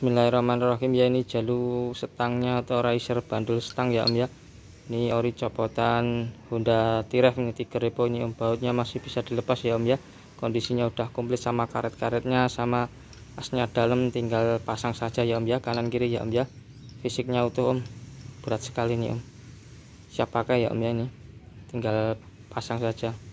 Bismillahirrahmanirrahim ya ini jalu setangnya atau riser bandul setang ya om ya ini ori copotan Honda t ini tiga repo ini om bautnya masih bisa dilepas ya om ya kondisinya udah komplit sama karet-karetnya sama asnya dalam tinggal pasang saja ya om ya kanan kiri ya om ya fisiknya utuh om berat sekali nih om siap pakai ya om ya ini tinggal pasang saja